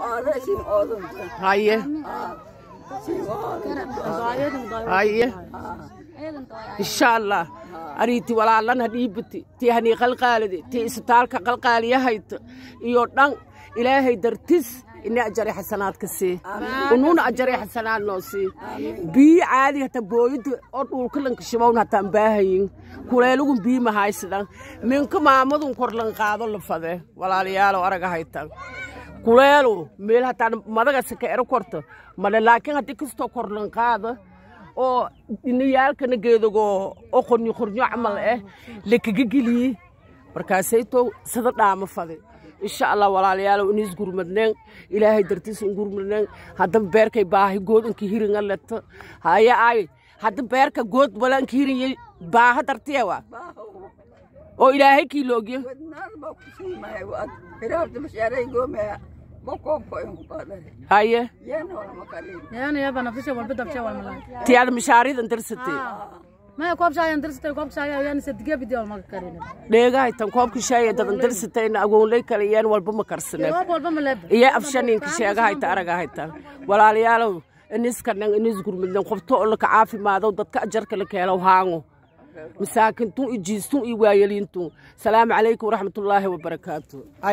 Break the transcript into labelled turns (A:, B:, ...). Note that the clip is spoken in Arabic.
A: Ağrı için oğlum. Hayır. هاي إن شاء الله أريتي ولا الله نديبتي تهني قلقالة تي استالك قلقالة هاي يودن إلهي درتس إن أجري حسنات كسي ونون أجري حسنات نوسي بي عالي حتى بويد أطول كلن كشمون حتى مباهين كلالوكم بي ما هاي سدان منكم عمدون كرلن قادو لفظه ولا ليالو أرقا هاي تان kuleelo meel hataan madagasi ka ero korto male laakiin haddii kastoo korlan qaada oo dhinayaalkana geedagoo oo qornyo qornyo camal ah eh. kaga geliyey markaasaytow sada dhaama fadi insha allah walaalayaalow ini isgurmadneen ilaahay dartiisa ingurmadneen hadda beerkay baahay good inka hiringa leto haya ay hadda beerka good bala inka hirinye baaha dartiyawa oo ilaahay kii la ogyo haye tiyaad mishaaridan darsatay dheegahaytan koobkii shaayadadan darsatayna agoonley kale iyaan walba ma karsaneen iyo afshaniinka sheegahayta aragahaytan walaalayaalow iniskanang inis gurmidnan qobto oo laka caafimaado dadka ajarka la keelow haango مساكنتون إجيستون إيوايلينتون سلام عليكم ورحمة الله وبركاته